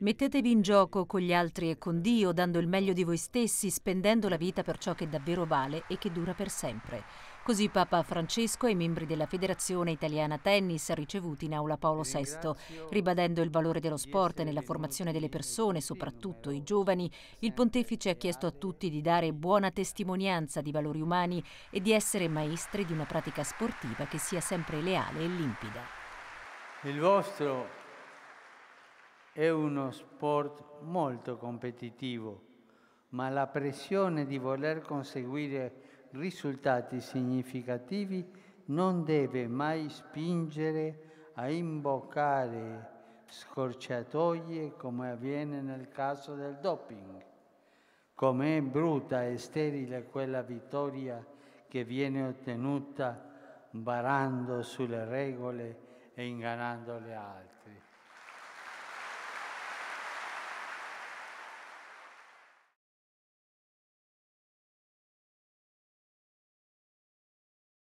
Mettetevi in gioco con gli altri e con Dio, dando il meglio di voi stessi, spendendo la vita per ciò che davvero vale e che dura per sempre. Così Papa Francesco e i membri della Federazione Italiana Tennis ricevuti in aula Paolo VI, ribadendo il valore dello sport nella formazione delle persone, soprattutto i giovani, il pontefice ha chiesto a tutti di dare buona testimonianza di valori umani e di essere maestri di una pratica sportiva che sia sempre leale e limpida. Il vostro è uno sport molto competitivo, ma la pressione di voler conseguire risultati significativi non deve mai spingere a imboccare scorciatoie come avviene nel caso del doping. Com'è brutta e sterile quella vittoria che viene ottenuta barando sulle regole e ingannando le altre.